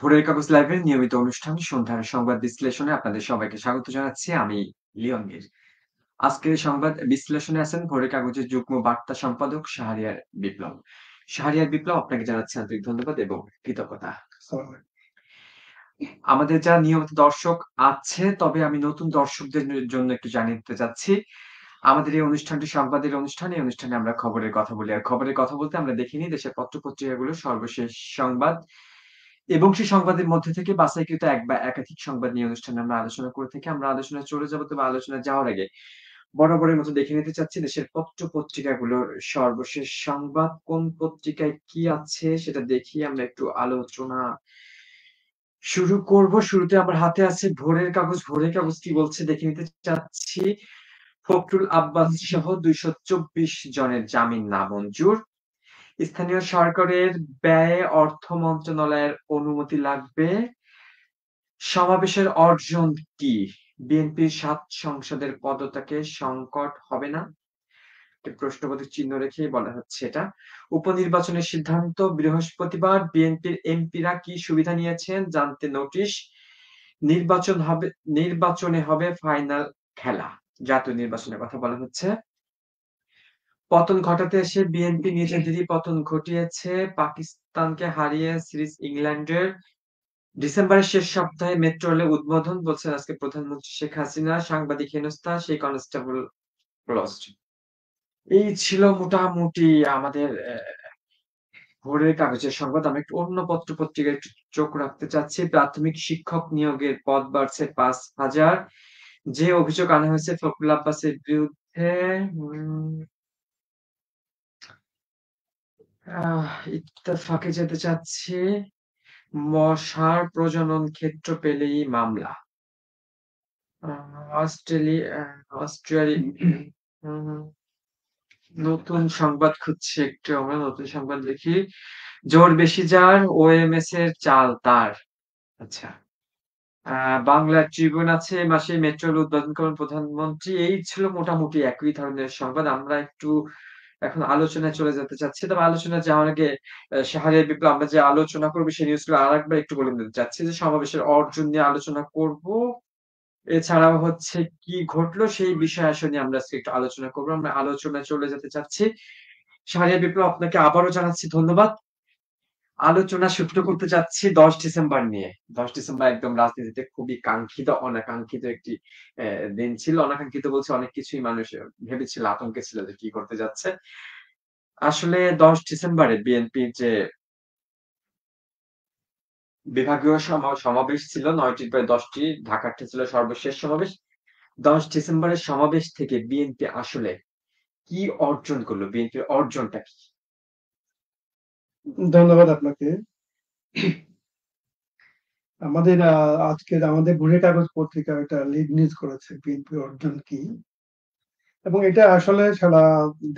ভোরের কাগজ লাইভের নিয়মিত অনুষ্ঠান সন্ধ্যার সংবাদ বিশ্লেষণে আপনাদের সবাইকে স্বাগত জানাচ্ছি আমি লিওন আজকের সংবাদ বিশ্লেষণে আছেন ভোরের কাগজের যুগ্ম বার্তা সম্পাদক শাহরিয়ার বিপ্লব শাহরিয়ার বিপ্লব আপনাকে জানাচ্ছি আন্তরিক ধন্যবাদ এবং কৃতজ্ঞতা আমাদের যা নিয়মিত দর্শক আছে তবে আমি নতুন দর্শকদের জন্য একটু জানিয়ে দিতে চাচ্ছি আমাদের এই অনুষ্ঠানটি সংবাদের অনুষ্ঠান এই অনুষ্ঠানে আমরা খবরের কথা বলি আর খবরের কথা বলতে আমরা দেখিনি দেশের পত্রপত্রিকাগুলো সর্বশেষ সংবাদ এবং সেই সংবাদের মধ্যে থেকে বাসাইকৃত এক বা একাধিক সংবাদ নিয়ে অনুষ্ঠানে আমরা আলোচনা করে থেকে আমরা আলোচনা চলে যাবো তবে আলোচনা যাওয়ার আগে বরাবরের মতো দেখে নিতে চাচ্ছি দেশের পত্র পত্রিকাগুলোর সর্বশেষ সংবাদ কোন পত্রিকায় কি আছে সেটা দেখি আমরা একটু আলোচনা শুরু করব শুরুতে আমার হাতে আছে ভোরের কাগজ ভোরের কাগজ কি বলছে দেখে নিতে চাচ্ছি ফখরুল আব্বাস সহ দুইশো চব্বিশ জনের জামিন নামঞ্জুর স্থানীয় সরকারের ব্যয়ে অর্থ মন্ত্রণালয়ের অনুমতি লাগবে সমাবেশের অর্জন কি বিএনপির সাত সংসদের পদত্যাগে সংকট হবে না প্রশ্নবোধক চিহ্ন রেখেই বলা হচ্ছে এটা উপনির্বাচনের সিদ্ধান্ত বৃহস্পতিবার বিএনপির এমপিরা কি সুবিধা নিয়েছেন জানতে নোটিশ নির্বাচন হবে নির্বাচনে হবে ফাইনাল খেলা জাতীয় নির্বাচনের কথা বলা হচ্ছে পতন ঘটাতে এসে বিএনপি দিদি পতন ঘটিয়েছে পাকিস্তানকে হারিয়ে সিরিজ ইংল্যান্ডের ডিসেম্বরের শেষ সপ্তাহে মেট্রো রেলে উদ্বোধন বলছেন আজকে প্রধানমন্ত্রী শেখ হাসিনা সাংবাদিক হেনস্থা সেই কনস্টেবল এই ছিল মোটামুটি আমাদের ভোরের কাগজের সংবাদ আমি একটু অন্য পত্র পত্রিকায় চোখ রাখতে চাচ্ছি প্রাথমিক শিক্ষক নিয়োগের পদ বাড়ছে পাঁচ হাজার যে অভিযোগ আনা হয়েছে ফখরুল আব্বাসের বিরুদ্ধে ইত্তেফাকে যেতে চাচ্ছি মশার প্রজনন ক্ষেত্র পেলেই মামলা অস্ট্রেলিয়া অস্ট্রেলিয়া নতুন সংবাদ খুঁজছি একটু আমরা নতুন সংবাদ দেখি জোর বেশি যার ওএমএস এর চাল তার আচ্ছা বাংলার ট্রিবিউন আছে মাসে মেট্রো উদ্বোধন করেন প্রধানমন্ত্রী এই ছিল মোটামুটি একই ধরনের সংবাদ আমরা একটু এখন আলোচনায় চলে যেতে চাচ্ছি তবে আলোচনা যাওয়ার আগে শাহরিয়ার বিপ্লব আমরা যে আলোচনা করবো সেই নিউজগুলো আর একবার একটু বলে দিতে চাচ্ছি যে সমাবেশের অর্জন নিয়ে আলোচনা করব এছাড়াও হচ্ছে কি ঘটলো সেই বিষয় আসলে আমরা আজকে একটু আলোচনা করবো আমরা আলোচনায় চলে যেতে চাচ্ছি সাহারিয়া বিপ্লব আপনাকে আবারও জানাচ্ছি ধন্যবাদ আলোচনা সূত্র করতে যাচ্ছি দশ ডিসেম্বর নিয়ে দশ ডিসেম্বর একদম রাজনীতিতে খুবই কাঙ্ক্ষিত অনাকাঙ্ক্ষিত একটি দিন ছিল অনাকাঙ্ক্ষিত বলছে অনেক কিছুই মানুষ ভেবেছিল আতঙ্কে ছিল যে কি করতে যাচ্ছে আসলে দশ ডিসেম্বরে বিএনপির যে বিভাগীয় সমাবেশ ছিল নয়টির প্রায় দশটি ঢাকারটি ছিল সর্বশেষ সমাবেশ দশ ডিসেম্বরের সমাবেশ থেকে বিএনপি আসলে কি অর্জন করলো বিএনপির অর্জনটা কি ধন্যবাদ আপনাকে আমাদের আজকের আমাদের ঘুরে কাগজ পত্রিকা এটা লিড নিউজ করেছে বিএনপি অর্জন কি এবং এটা আসলে সারা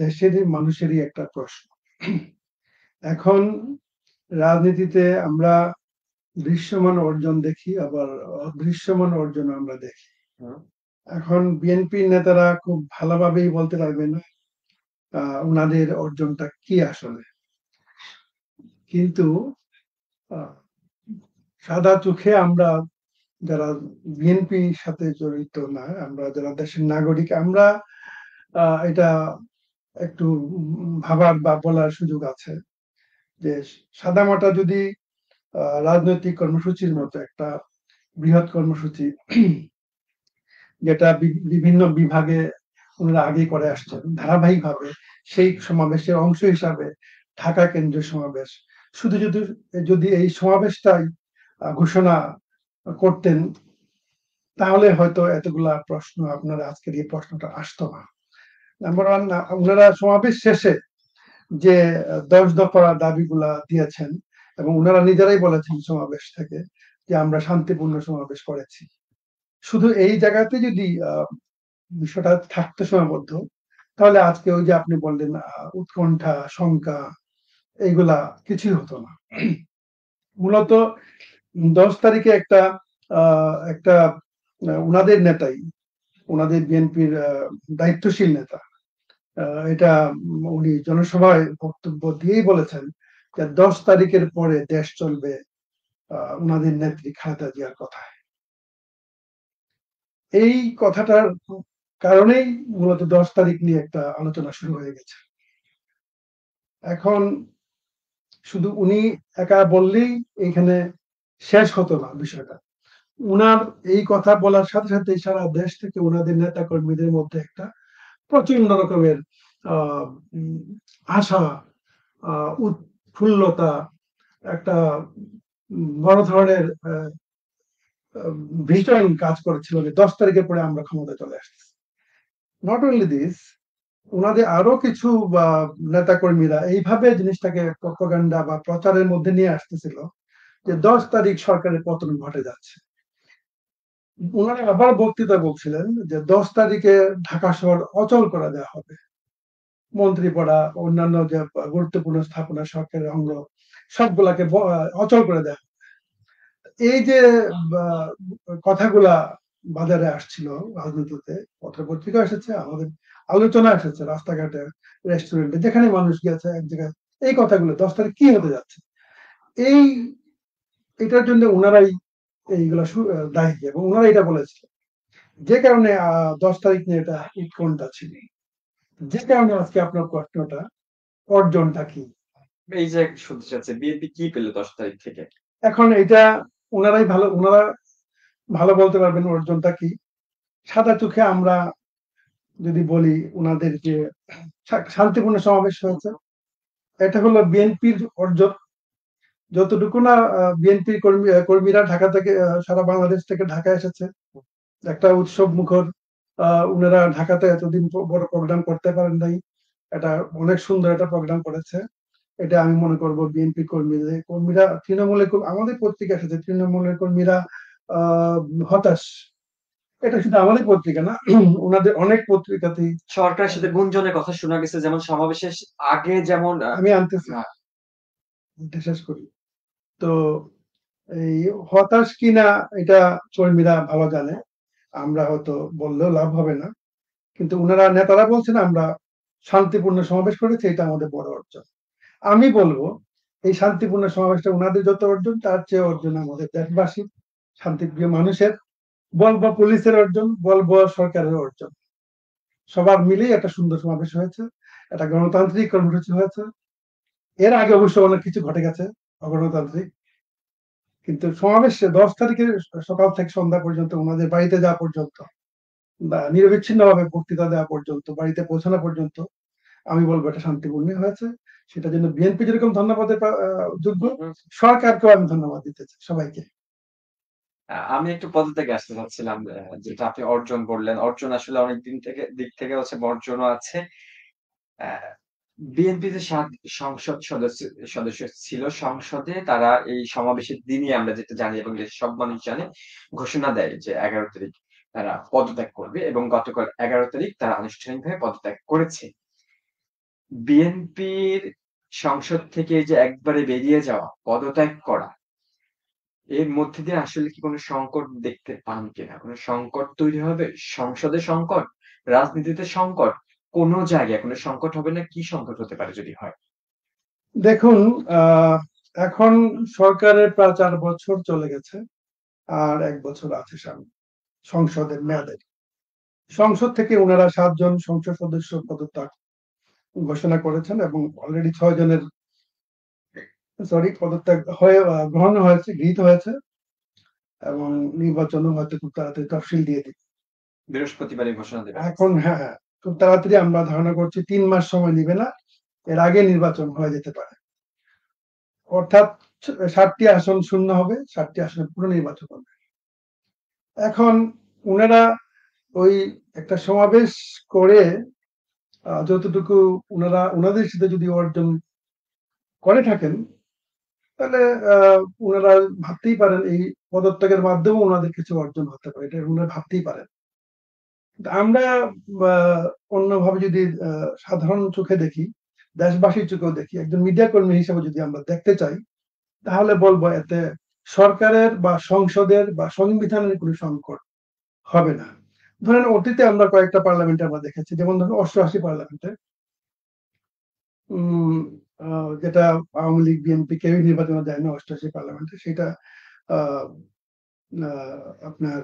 দেশের মানুষেরই একটা প্রশ্ন এখন রাজনীতিতে আমরা দৃশ্যমান অর্জন দেখি আবার অদৃশ্যমান অর্জন আমরা দেখি এখন বিএনপি নেতারা খুব ভালোভাবেই বলতে পারবে না ওনাদের অর্জনটা কি আসলে কিন্তু সাদা চোখে আমরা যারা বিএনপি সাথে জড়িত না আমরা যারা দেশের নাগরিক আমরা এটা একটু ভাবার বা বলার সুযোগ আছে যে সাদামাটা যদি রাজনৈতিক কর্মসূচির মতো একটা বৃহৎ কর্মসূচি যেটা বিভিন্ন বিভাগে ওনারা আগে করে আসছেন ধারাবাহিকভাবে সেই সমাবেশের অংশ হিসাবে ঢাকা কেন্দ্রীয় সমাবেশ শুধু যদি যদি এই সমাবেশটাই ঘোষণা করতেন তাহলে হয়তো এতগুলা প্রশ্ন আপনারা আজকের এই প্রশ্নটা আসতো না নাম্বার ওয়ান ওনারা সমাবেশ শেষে যে দশ দফা দাবিগুলা দিয়েছেন এবং ওনারা নিজেরাই বলেছেন সমাবেশ থেকে যে আমরা শান্তিপূর্ণ সমাবেশ করেছি শুধু এই জায়গাতে যদি বিষয়টা থাকতো সীমাবদ্ধ তাহলে আজকে ওই যে আপনি বললেন উৎকণ্ঠা শঙ্কা এইগুলা কিছুই হতো না মূলত দশ তারিখে একটা একটা উনাদের নেতাই উনাদের বিএনপির দায়িত্বশীল নেতা এটা উনি জনসভায় বক্তব্য দিয়েই বলেছেন যে দশ তারিখের পরে দেশ চলবে উনাদের নেত্রী খালেদা জিয়ার কথায় এই কথাটার কারণেই মূলত দশ তারিখ নিয়ে একটা আলোচনা শুরু হয়ে গেছে এখন শুধু উনি একা বললেই এখানে শেষ হতো না বিষয়টা উনার এই কথা বলার সাথে সাথে সারা দেশ থেকে উনাদের নেতা কর্মীদের মধ্যে একটা প্রচন্ড রকমের আশা উৎফুল্লতা একটা বড় ধরনের ভীষণ কাজ করেছিল যে দশ তারিখের পরে আমরা ক্ষমতায় চলে আসছি নট অনলি দিস ওনাদের আরো কিছু নেতা কর্মীরা এইভাবে জিনিসটাকে প্রকাণ্ডা বা প্রচারের মধ্যে নিয়ে আসতেছিল যে দশ তারিখ সরকারের পতন ঘটে যাচ্ছে ওনারা আবার বক্তৃতা বলছিলেন যে দশ তারিখে ঢাকা শহর অচল করা দেওয়া হবে মন্ত্রীপাড়া অন্যান্য যে গুরুত্বপূর্ণ স্থাপনা সরকারের অঙ্গ সবগুলাকে অচল করে দেওয়া এই যে কথাগুলা বাজারে আসছিল রাজনীতিতে পত্রপত্রিকা এসেছে আমাদের আলোচনা এসেছে রাস্তাঘাটে রেস্টুরেন্টে যেখানে মানুষ গেছে এক জায়গায় এই কথাগুলো দশ তারিখ কি হতে যাচ্ছে এই এটার জন্য ওনারাই এইগুলো দায়ী এবং ওনারা এটা বলেছিল যে কারণে দশ তারিখ নিয়ে এটা উৎকণ্ঠা ছিল যে কারণে আজকে আপনার প্রশ্নটা অর্জনটা কি এই যে শুনতে চাচ্ছে বিএনপি কি পেল দশ তারিখ থেকে এখন এটা ওনারাই ভালো ওনারা ভালো বলতে পারবেন অর্জনটা কি সাদা চোখে আমরা যদি বলি ওনাদের যে শান্তিপূর্ণ সমাবেশ হয়েছে এটা হলো বিএনপির অর্জন যতটুকু না বিএনপির কর্মী কর্মীরা ঢাকা থেকে সারা বাংলাদেশ থেকে ঢাকা এসেছে একটা উৎসব মুখর উনারা ঢাকাতে এতদিন বড় প্রোগ্রাম করতে পারেন নাই এটা অনেক সুন্দর একটা প্রোগ্রাম করেছে এটা আমি মনে করব বিএনপি কর্মীদের কর্মীরা তৃণমূলের আমাদের পত্রিকা এসেছে তৃণমূলের কর্মীরা হতাশ এটা শুধু আমাদের পত্রিকা না ওনাদের অনেক পত্রিকাতে সরকারের সাথে গুঞ্জনের কথা শোনা গেছে যেমন সমাবেশের আগে যেমন আমি আনতেছি হ্যাঁ। শেষ করি তো এই হতাশ কিনা এটা কর্মীরা ভালো জানে আমরা হয়তো বললেও লাভ হবে না কিন্তু ওনারা নেতারা বলছেন আমরা শান্তিপূর্ণ সমাবেশ করেছি এটা আমাদের বড় অর্জন আমি বলবো এই শান্তিপূর্ণ সমাবেশটা ওনাদের যত অর্জন তার চেয়ে অর্জন আমাদের দেশবাসী শান্তিপ্রিয় মানুষের বলবো পুলিশের অর্জন বলবো সরকারের অর্জন সবার মিলেই একটা সুন্দর সমাবেশ হয়েছে একটা গণতান্ত্রিক কর্মসূচি হয়েছে এর আগে অবশ্য অনেক কিছু ঘটে গেছে অগণতান্ত্রিক কিন্তু সমাবেশ দশ তারিখের সকাল থেকে সন্ধ্যা পর্যন্ত ওনাদের বাড়িতে যাওয়া পর্যন্ত নিরবিচ্ছিন্ন ভাবে বক্তৃতা দেওয়া পর্যন্ত বাড়িতে পৌঁছানো পর্যন্ত আমি বলবো এটা শান্তিপূর্ণ হয়েছে সেটার জন্য বিএনপি যেরকম ধন্যবাদের যোগ্য সরকারকেও আমি ধন্যবাদ দিতে চাই সবাইকে আমি একটু পদত্যাগে আসতে চাচ্ছিলাম। যেটা আপনি অর্জন করলেন অর্জন আসলে অনেক দিন থেকে দিক থেকে হচ্ছে বর্জনও আছে। বিএনপি যে সাত সংসদ সদস্য সদস্য ছিল। সংসদে তারা এই সমাবেশের দিনই আমরা যেটা জানি এবং সব মানুষ জানে, ঘোষণা দেয় যে এগারো তারিখ তারা পদত্যাগ করবে এবং গতকাল এগারো তারিখ তারা আনুষ্ঠানিকভাবে পদত্যাগ করেছে। বিএনপির সংসদ থেকে যে একবারে বেরিয়ে যাওয়া, পদত্যাগ করা এর মধ্যে দিয়ে আসলে কি কোনো সংকট দেখতে পান কিনা কোনো সংকট তৈরি হবে সংসদে সংকট রাজনীতিতে সংকট কোনো জায়গায় কোনো সংকট হবে না কি সংকট হতে পারে যদি হয় দেখুন এখন সরকারের প্রায় চার বছর চলে গেছে আর এক বছর আছে সামনে সংসদের মেয়াদের সংসদ থেকে ওনারা সাতজন সংসদ সদস্য পদত্যাগ ঘোষণা করেছেন এবং অলরেডি ছয় জনের সরি পদত্যাগ হয়ে গ্রহণ হয়েছে গৃহীত হয়েছে এবং নির্বাচন হয়তো খুব তাড়াতাড়ি তফসিল দিয়ে দিবে বৃহস্পতিবারই ঘোষণা দেবে এখন হ্যাঁ, হ্যাঁ খুব তাড়াতাড়ি আমরা ধারণা করছি তিন মাস সময় নিবে না এর আগে নির্বাচন হয়ে যেতে পারে অর্থাৎ ষাটটি আসন শূন্য হবে ষাটটি আসনে পুরো নির্বাচন হবে এখন ওনারা ওই একটা সমাবেশ করে যতটুকু ওনারা ওনাদের সাথে যদি অর্জন করে থাকেন তাহলে ওনারা ভাবতেই পারেন এই পদত্যাগের মাধ্যমে ওনাদের কিছু অর্জন হতে পারে এটা ওনারা ভাবতেই পারেন আমরা অন্যভাবে যদি সাধারণ চোখে দেখি দেশবাসীর চোখেও দেখি একজন মিডিয়া কর্মী হিসেবে যদি আমরা দেখতে চাই তাহলে বলবো এতে সরকারের বা সংসদের বা সংবিধানের কোনো সংকট হবে না ধরেন অতীতে আমরা কয়েকটা পার্লামেন্টে আমরা দেখেছি যেমন ধরেন অষ্টআশি পার্লামেন্টে যেটা আওয়ামী লীগ বিএনপি কেউই নির্বাচনে দেয় না অষ্টাশি পার্লামেন্টে সেটা আপনার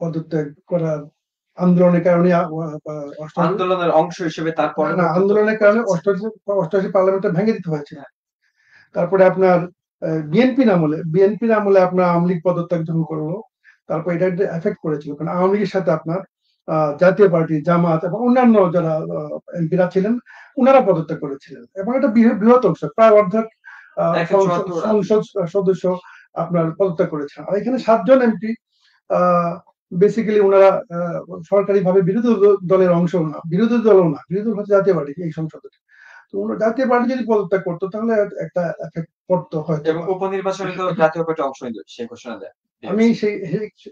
পদত্যাগ করার আন্দোলনের কারণে আন্দোলনের অংশ হিসেবে তারপর আন্দোলনের কারণে অষ্টাশী অষ্টাশি পার্লামেন্টটা ভেঙে দিতে হয়েছে তারপরে আপনার বিএনপির আমলে বিএনপির আমলে আপনার আওয়ামী লীগ পদত্যাগ যখন করলো তারপর এটা এফেক্ট করেছিল কারণ আওয়ামী লীগের সাথে আপনার জাতীয় পার্টি জামাত এবং অন্যান্য যারা এমপিরা ছিলেন ওনারা পদত্যাগ করেছিলেন এবং এটা বৃহৎ অংশ প্রায় অর্ধেক সংসদ সদস্য আপনার পদত্যাগ করেছেন আর এখানে সাতজন এমপি বেসিক্যালি ওনারা সরকারি ভাবে বিরোধী দলের অংশ না বিরোধী দলও না বিরোধী দল হচ্ছে জাতীয় পার্টি এই সংসদে তো জাতীয় পার্টি যদি পদত্যাগ করতো তাহলে একটা এফেক্ট পড়তো হয়তো উপনির্বাচনে তো জাতীয় পার্টি অংশ সে ঘোষণা দেয় আমি সেই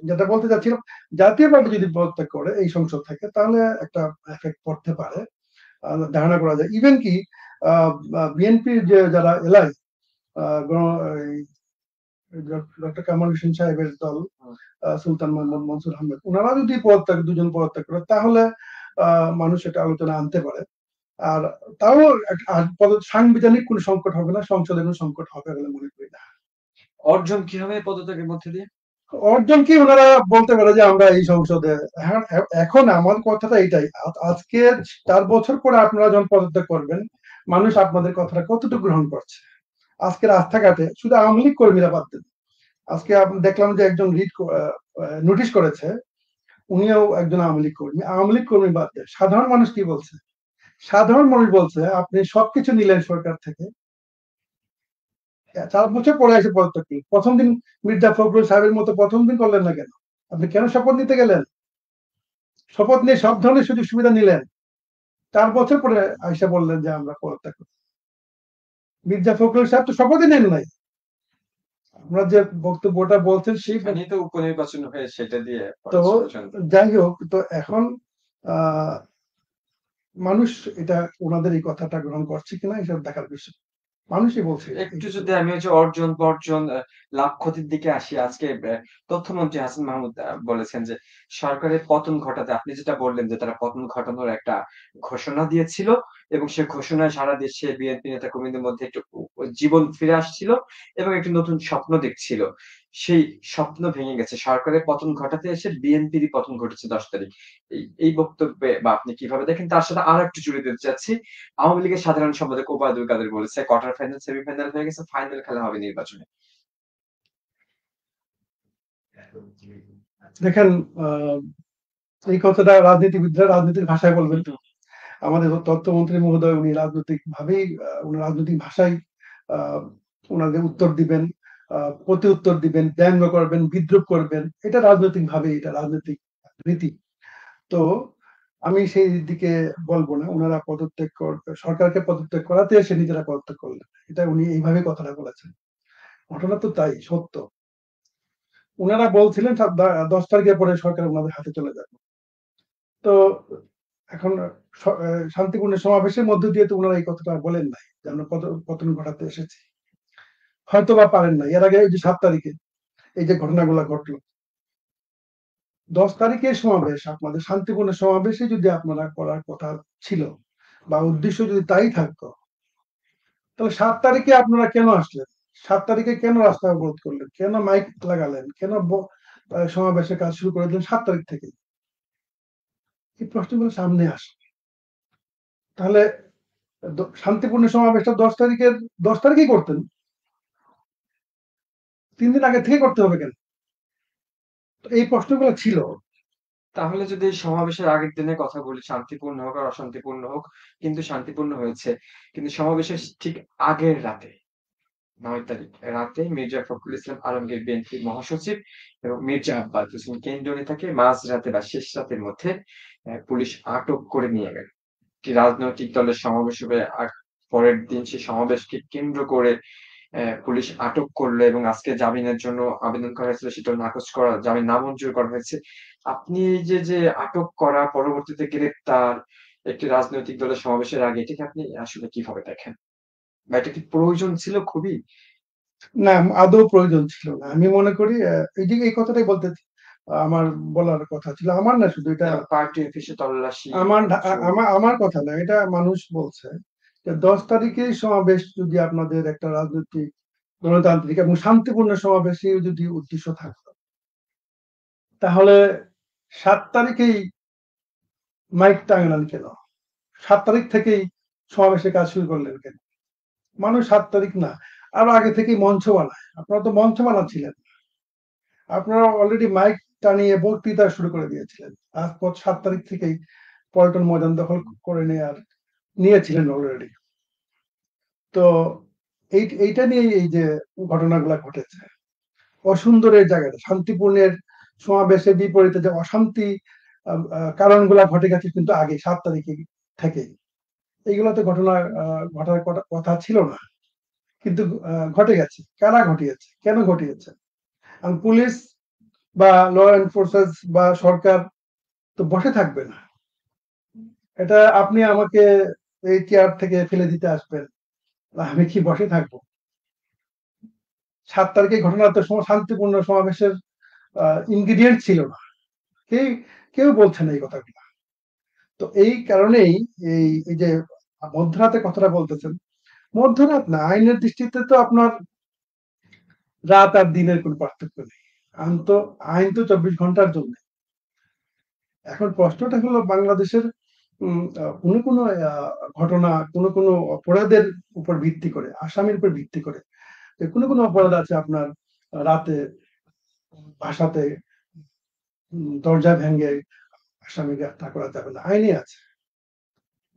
যেটা বলতে চাচ্ছিলাম জাতীয় পার্টি যদি পদত্যাগ করে এই সংসদ থেকে তাহলে একটা এফেক্ট পড়তে পারে ধারণা করা যায় ইভেন কি বিএনপির যে যারা এলাই ডক্টর কামাল হোসেন সাহেবের দল সুলতান মোহাম্মদ মনসুর আহমেদ ওনারা যদি পদত্যাগ দুজন পদত্যাগ করে তাহলে মানুষ এটা আলোচনা আনতে পারে আর তাও সাংবিধানিক কোনো সংকট হবে না সংসদের কোনো সংকট হবে বলে মনে করি না অর্জন কি হবে পদত্যাগের মধ্যে দিয়ে অর্জন কি ওনারা বলতে পারে যে আমরা এই সংসদে হ্যাঁ, এখন আমার কথাটা এটাই আজকে চার বছর পরে আপনারা যখন পদত্যাগ করবেন মানুষ আপনাদের কথাটা কতটুকু গ্রহণ করছে আজকে রাস্তাঘাটে শুধু আওয়ামী লীগ কর্মীরা বাদ দেন আজকে দেখলাম যে একজন রিড নোটিশ করেছে উনিও একজন আওয়ামী লীগ কর্মী আওয়ামী লীগ কর্মী বাদ দেন সাধারণ মানুষ কি বলছে সাধারণ মানুষ বলছে আপনি সবকিছু নিলেন সরকার থেকে চার বছর পরে আসে কি প্রথম দিন মির্জা ফখরুল সাহেবের মতো প্রথম দিন করলেন না কেন আপনি কেন শপথ নিতে গেলেন শপথ নিয়ে সব ধরনের সুযোগ সুবিধা নিলেন চার বছর পরে আয়সা বললেন যে আমরা পদত্যাগ করি মির্জা ফখরুল সাহেব তো শপথই নেন নাই আমরা যে বক্তব্যটা বলছেন সেখানে তো উপনির্বাচন হয়ে সেটা দিয়ে তো যাই হোক তো এখন মানুষ এটা ওনাদের এই কথাটা গ্রহণ করছে কিনা এসব দেখার বিষয় মানুষই বলছে একটু যদি আমি হচ্ছে অর্জন বর্জন লাভ ক্ষতির দিকে আসি আজকে তথ্যমন্ত্রী হাসান মাহমুদ বলেছেন যে সরকারের পতন ঘটাতে আপনি যেটা বললেন যে তারা পতন ঘটানোর একটা ঘোষণা দিয়েছিল এবং সে ঘোষণায় সারা দেশে বিএনপি নেতা কর্মীদের মধ্যে একটু জীবন ফিরে আসছিল এবং একটি নতুন স্বপ্ন দেখছিল সেই স্বপ্ন ভেঙে গেছে সরকারের পতন ঘটাতে এসে বিএনপির পতন ঘটেছে দশ তারিখ এই বক্তব্যে বা আপনি কিভাবে দেখেন তার সাথে আর একটু জুড়ে দিতে চাচ্ছি আওয়ামী লীগের সাধারণ সম্পাদক ওবায়দুল কাদের বলেছে কোয়ার্টার ফাইনাল সেমিফাইনাল হয়ে গেছে ফাইনাল খেলা হবে নির্বাচনে দেখেন এই কথাটা রাজনীতিবিদরা রাজনীতির ভাষায় বলবেন আমাদের তত্ত্বমন্ত্রী মহোদয় উনি রাজনৈতিক ভাবেই উনি রাজনৈতিক ভাষায় ওনাকে উত্তর দিবেন প্রতি উত্তর দিবেন ব্যঙ্গ করবেন বিদ্রুপ করবেন এটা রাজনৈতিক ভাবে এটা রাজনৈতিক রীতি তো আমি সেই দিকে বলবো না ওনারা পদত্যাগ সরকারকে পদত্যাগ করাতে সে নিজেরা পদত্যাগ করলেন এটা উনি এইভাবে কথাটা বলেছেন ঘটনা তো তাই সত্য ওনারা বলছিলেন দশ তারিখের পরে সরকার ওনাদের হাতে চলে যাবে তো এখন শান্তিপূর্ণ সমাবেশের মধ্য দিয়ে তো ওনারা এই কথাটা বলেন নাই যে আমরা পতন ঘটাতে এসেছি হয়তো বা পারেন না এর আগে ওই যে সাত তারিখে এই যে ঘটনাগুলো ঘটলো দশ তারিখে সমাবেশ আপনাদের শান্তিপূর্ণ সমাবেশে যদি আপনারা করার কথা ছিল বা উদ্দেশ্য যদি তাই থাকতো তাহলে সাত তারিখে আপনারা কেন আসলেন সাত তারিখে কেন রাস্তা অবরোধ করলেন কেন মাইক লাগালেন কেন সমাবেশের কাজ শুরু করে দিলেন সাত তারিখ থেকে এই প্রশ্নগুলো সামনে আসে তাহলে শান্তিপূর্ণ সমাবেশটা দশ তারিখের দশ তারিখেই করতেন তিন দিন আগে থেকে করতে হবে কেন এই প্রশ্নগুলো ছিল তাহলে যদি সমাবেশের আগের দিনে কথা বলি শান্তিপূর্ণ হোক আর অশান্তিপূর্ণ হোক কিন্তু শান্তিপূর্ণ হয়েছে কিন্তু সমাবেশের ঠিক আগের রাতে নয় তারিখ রাতে মির্জা ফখরুল ইসলাম আলমগীর বিএনপির মহাসচিব এবং মির্জা আব্বাস হোসেন কেন্দ্রে থাকে মাঝ রাতে বা শেষ রাতের মধ্যে পুলিশ আটক করে নিয়ে গেল রাজনৈতিক দলের সমাবেশ হবে পরের দিন সে সমাবেশকে কেন্দ্র করে পুলিশ আটক করলো এবং আজকে জামিনের জন্য আবেদন করা হয়েছিল সেটা নাকচ করা জামিন নামঞ্জুর করা হয়েছে আপনি এই যে যে আটক করা পরবর্তীতে গ্রেপ্তার একটি রাজনৈতিক দলের সমাবেশের আগে এটাকে আপনি আসলে কিভাবে দেখেন বা এটা কি প্রয়োজন ছিল খুবই না আদৌ প্রয়োজন ছিল না আমি মনে করি এইদিকে এই কথাটাই বলতে আমার বলার কথা ছিল আমার না শুধু এটা পার্টি অফিসে তল্লাশি আমার আমার কথা না এটা মানুষ বলছে দশ তারিখেই সমাবেশ যদি আপনাদের একটা রাজনৈতিক গণতান্ত্রিক এবং শান্তিপূর্ণ সমাবেশে যদি উদ্দেশ্য থাকত তাহলে সাত তারিখেই মাইক টাঙালেন কেন সাত তারিখ থেকেই সমাবেশে কাজ শুরু করলেন কেন মানুষ সাত তারিখ না আরো আগে থেকেই মঞ্চ বানায় আপনারা তো মঞ্চ বানাচ্ছিলেন আপনারা অলরেডি মাইক টানিয়ে বক্তৃতা শুরু করে দিয়েছিলেন আজ পর সাত তারিখ থেকেই পল্টন ময়দান দখল করে নেয়ার নিয়েছিলেন অলরেডি তো এই এইটা নিয়ে এই যে ঘটনাগুলা ঘটেছে অসুন্দরের জায়গাটা শান্তিপূর্ণের সমাবেশের বিপরীতে যে অশান্তি গুলা ঘটে গেছে কিন্তু আগে সাত তারিখে থেকেই তো ঘটনা ঘটার কথা ছিল না কিন্তু ঘটে গেছে কারা ঘটিয়েছে কেন ঘটিয়েছে পুলিশ বা ল এনফোর্সেস বা সরকার তো বসে থাকবে না এটা আপনি আমাকে এই চেয়ার থেকে ফেলে দিতে আসবেন আমি কি বসে থাকবো সাত তারিখে ঘটনা তো শান্তিপূর্ণ সমাবেশের ইনগ্রিডিয়েন্ট ছিল না কে কেউ বলছে না এই কথাগুলো তো এই কারণেই এই এই যে মধ্যরাতে কথাটা বলতেছেন মধ্যরাত না আইনের দৃষ্টিতে তো আপনার রাত আর দিনের কোনো পার্থক্য নেই আইন তো আইন তো চব্বিশ ঘন্টার জন্য এখন প্রশ্নটা হলো বাংলাদেশের কোনো কোনো ঘটনা কোনো কোনো অপরাধের উপর ভিত্তি করে আসামির উপর ভিত্তি করে কোনো কোনো অপরাধ আছে আপনার রাতে ভাষাতে দরজা ভেঙে আসামি গ্রেফতার করা যাবে না আইনে আছে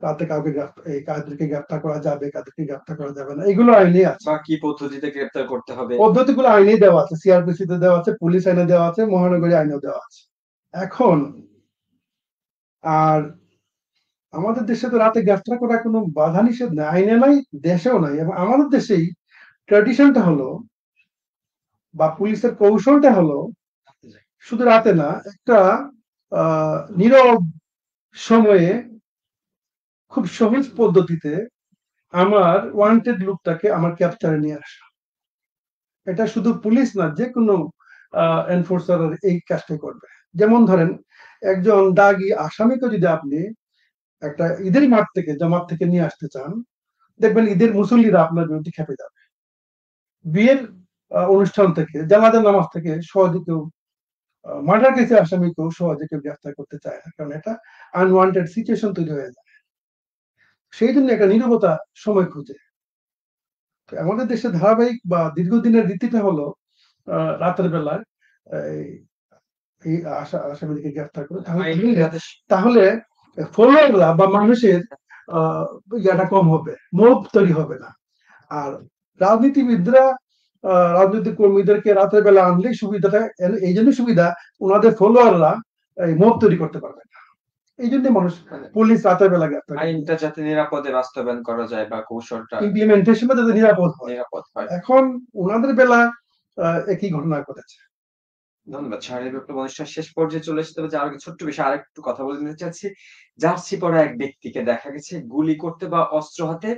রাতে কাউকে এই কাদেরকে গ্রেফতার করা যাবে কাদেরকে গ্রেফতার করা যাবে না এগুলো আইনে আছে কি পদ্ধতিতে গ্রেফতার করতে হবে পদ্ধতিগুলো আইনে দেওয়া আছে সিআরপিসি তে দেওয়া আছে পুলিশ আইনে দেওয়া আছে মহানগরী আইনেও দেওয়া আছে এখন আর আমাদের দেশে তো রাতে যাত্রা করা কোনো বাধা নিষেধ নাই আইনে নাই দেশেও নাই এবং আমাদের দেশেই ট্রেডিশনটা হলো বা পুলিশের কৌশলটা হলো শুধু রাতে না একটা নীরব সময়ে খুব সহজ পদ্ধতিতে আমার ওয়ান্টেড লুকটাকে আমার ক্যাপচারে নিয়ে আসা এটা শুধু পুলিশ না যে কোনো এনফোর্সার এই কাজটা করবে যেমন ধরেন একজন দাগি আসামিকে যদি আপনি একটা ঈদের মাঠ থেকে জামাত থেকে নিয়ে আসতে চান দেখবেন ঈদের মুসল্লিরা আপনার বিরুদ্ধে খেপে যাবে বিয়ের অনুষ্ঠান থেকে জানাজা নামাজ থেকে সহজে কেউ মার্ডার কেসে আসামি কেউ সহজে কেউ গ্রেফতার করতে চায় না কারণ এটা আনওয়ান্টেড সিচুয়েশন তৈরি হয়ে যায় সেই জন্য একটা নিরবতা সময় খুঁজে আমাদের দেশে ধারাবাহিক বা দীর্ঘদিনের রীতিটা হলো রাতের বেলায় এই আসামিদেরকে গ্রেফতার করে তাহলে ফলোয়াররা বা মানুষের ইয়াটা কম হবে মোভ তৈরি হবে না আর রাজনীতিবিদরা রাজনৈতিক কর্মীদেরকে রাতের বেলা আনলে সুবিধাটা এই জন্য সুবিধা ওনাদের ফলোয়াররা এই মোভ তৈরি করতে পারবে না এই জন্য মানুষ মানে পুলিশ রাতের বেলা গ্রেপ্তার আইনটা যাতে নিরাপদে বাস্তবায়ন করা যায় বা কৌশলটা ইমপ্লিমেন্টেশনটা যাতে নিরাপদ হয় নিরাপদ হয় এখন ওনাদের বেলা একই ঘটনা ঘটেছে ধন্যবাদ শারীরিক বিপ্লব অনুষ্ঠান শেষ পর্যায়ে চলে এসে তবে আরো ছোট্ট বিষয়ে আরেকটু কথা বলে নিতে চাচ্ছি জার্সি পরা এক ব্যক্তিকে দেখা গেছে গুলি করতে বা অস্ত্র হাতে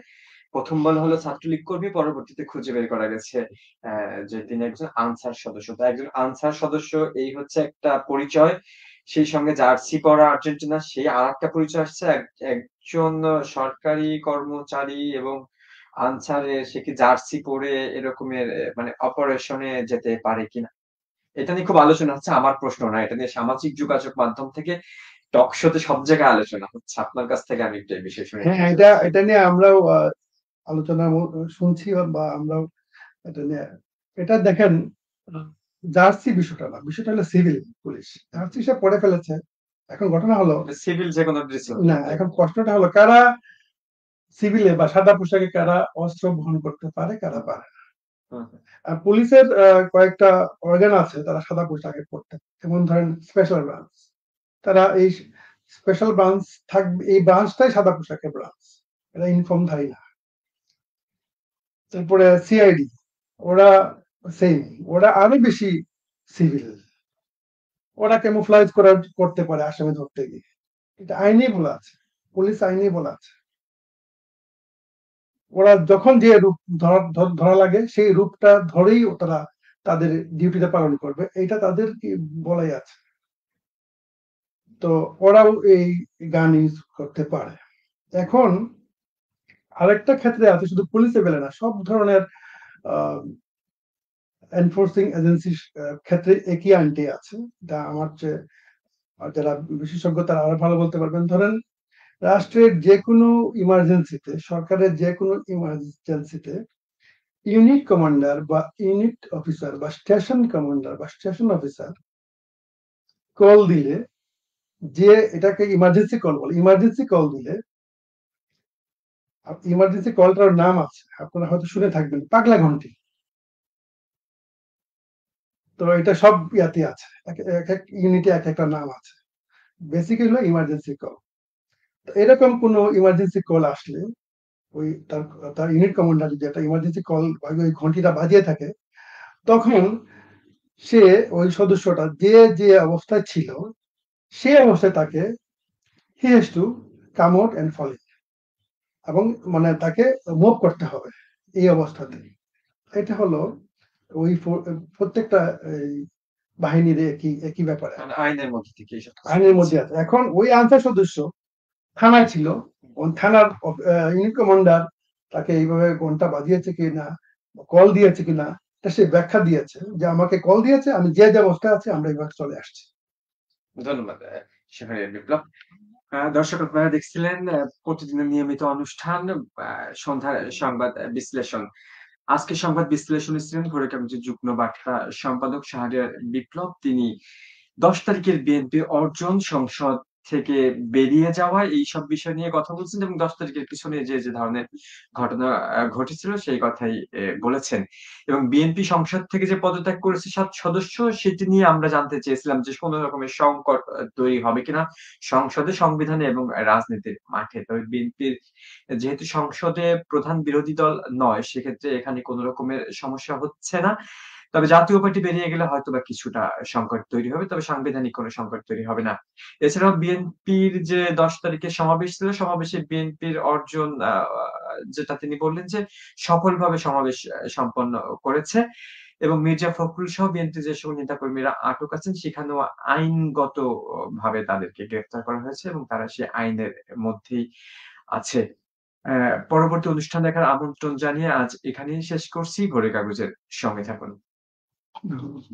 প্রথম বল হলো ছাত্রলীগ কর্মী পরবর্তীতে খুঁজে বের করা গেছে যে তিনি একজন আনসার সদস্য তো একজন আনসার সদস্য এই হচ্ছে একটা পরিচয় সেই সঙ্গে জার্সি পরা আর্জেন্টিনা সেই আর একটা পরিচয় আসছে একজন সরকারি কর্মচারী এবং আনসারে সে কি জার্সি পরে এরকমের মানে অপারেশনে যেতে পারে কিনা এটা নিয়ে খুব আলোচনা হচ্ছে আমার প্রশ্ন না এটা নিয়ে সামাজিক যোগাযোগ মাধ্যম থেকে টকশোতে সব জায়গায় আলোচনা হচ্ছে আপনার কাছ থেকে আমি একটা বিষয় শুনি হ্যাঁ এটা এটা নিয়ে আমরাও আলোচনা শুনছি বা আমরাও এটা নিয়ে এটা দেখেন জার্সি বিষয়টা না বিষয়টা হলো সিভিল পুলিশ জার্সি সে পড়ে ফেলেছে এখন ঘটনা হলো মানে সিভিল যে কোনো না এখন কষ্টটা হলো কারা সিভিলে বা সাদা পোশাকে কারা অস্ত্র বহন করতে পারে কারা পারে না পুলিশের কয়েকটা অর্গান আছে তারা সাদা পোশাকে পড়তে যেমন ধরেন স্পেশাল ব্রাঞ্চ তারা এই স্পেশাল ব্রাঞ্চ থাকবে এই ব্রাঞ্চটাই সাদা পোশাকের ব্রাঞ্চ এটা ইনফর্ম ধারি না তারপরে সিআইডি ওরা সেম ওরা আরো বেশি সিভিল ওরা কেমোফ্লাইজ করার করতে পারে আসামি ধরতে গিয়ে এটা আইনি বলা আছে পুলিশ আইনি বলা আছে ওরা যখন যে রূপ ধরা লাগে সেই রূপটা ধরেই তারা তাদের ডিউটিটা পালন করবে এটা তাদের কি বলাই আছে তো ওরাও এই গান ইউজ করতে পারে এখন আরেকটা ক্ষেত্রে আছে শুধু পুলিশে বেলে না সব ধরনের এনফোর্সিং এজেন্সির ক্ষেত্রে একই আইনটি আছে যা আমার চেয়ে যারা বিশেষজ্ঞ তারা আরো ভালো বলতে পারবেন ধরেন রাষ্ট্রের যে কোনো ইমার্জেন্সিতে সরকারের যে কোনো ইমার্জেন্সিতে ইউনিট কমান্ডার বা ইউনিট অফিসার বা স্টেশন কমান্ডার বা স্টেশন অফিসার কল দিলে যে এটাকে ইমার্জেন্সি কল বলে ইমার্জেন্সি কল দিলে ইমার্জেন্সি কলটার নাম আছে আপনারা হয়তো শুনে থাকবেন পাগলা ঘন্টি তো এটা সব ইয়াতে আছে এক এক ইউনিটে এক একটা নাম আছে বেসিক্যালি হলো ইমার্জেন্সি কল এরকম কোনো ইমার্জেন্সি কল আসলে ওই তার তার ইউনিট কমান্ডার যদি একটা ইমার্জেন্সি কল ওই ঘন্টিটা বাজিয়ে থাকে তখন সে ওই সদস্যটা যে যে অবস্থায় ছিল সে অবস্থায় তাকে he has to come out and follow এবং মানে তাকে মুভ করতে হবে এই অবস্থাতে এটা হলো ওই প্রত্যেকটা বাহিনীর একই একই ব্যাপার মানে আইনের মধ্যে আইনের মধ্যে আছে এখন ওই আনসার সদস্য থানায় ছিল থানার ইউনিট কমান্ডার তাকে এইভাবে ঘন্টা বাজিয়েছে কিনা কল দিয়েছে কিনা তা সে ব্যাখ্যা দিয়েছে যে আমাকে কল দিয়েছে আমি যে যে আছে আমরা এইভাবে চলে আসছি ধন্যবাদ বিপ্লব দর্শক আপনারা দেখছিলেন প্রতিদিনের নিয়মিত অনুষ্ঠান সন্ধ্যার সংবাদ বিশ্লেষণ আজকে সংবাদ বিশ্লেষণ ছিলেন ঘরে কমিটির যুগ্ম বার্তা সম্পাদক শাহরিয়ার বিপ্লব তিনি দশ তারিখের বিএনপি অর্জন সংসদ থেকে বেরিয়ে যাওয়া এইসব বিষয় নিয়ে কথা বলছেন এবং দশ তারিখের পিছনে যে যে ধরনের ঘটনা ঘটেছিল সেই কথাই বলেছেন এবং বিএনপি সংসদ থেকে যে পদত্যাগ করেছে সাত সদস্য সেটি নিয়ে আমরা জানতে চেয়েছিলাম যে কোনো রকমের সংকট তৈরি হবে কিনা সংসদে সংবিধানে এবং রাজনীতির মাঠে তবে বিএনপির যেহেতু সংসদে প্রধান বিরোধী দল নয় সেক্ষেত্রে এখানে কোনো রকমের সমস্যা হচ্ছে না তবে জাতীয় পার্টি বেরিয়ে গেলে হয়তো বা কিছুটা সংকট তৈরি হবে তবে সাংবিধানিক কোনো সংকট তৈরি হবে না এছাড়াও বিএনপির যে দশ তারিখে সমাবেশ ছিল সমাবেশে বিএনপির অর্জন যেটা তিনি বললেন যে সফলভাবে সমাবেশ সম্পন্ন করেছে এবং মির্জা ফখরুল সহ বিএনপি যে সকল নেতাকর্মীরা আটক আছেন সেখানেও আইনগত ভাবে তাদেরকে গ্রেফতার করা হয়েছে এবং তারা সেই আইনের মধ্যেই আছে পরবর্তী অনুষ্ঠান দেখার আমন্ত্রণ জানিয়ে আজ এখানেই শেষ করছি ভোরে কাগজের সঙ্গে থাকুন Да.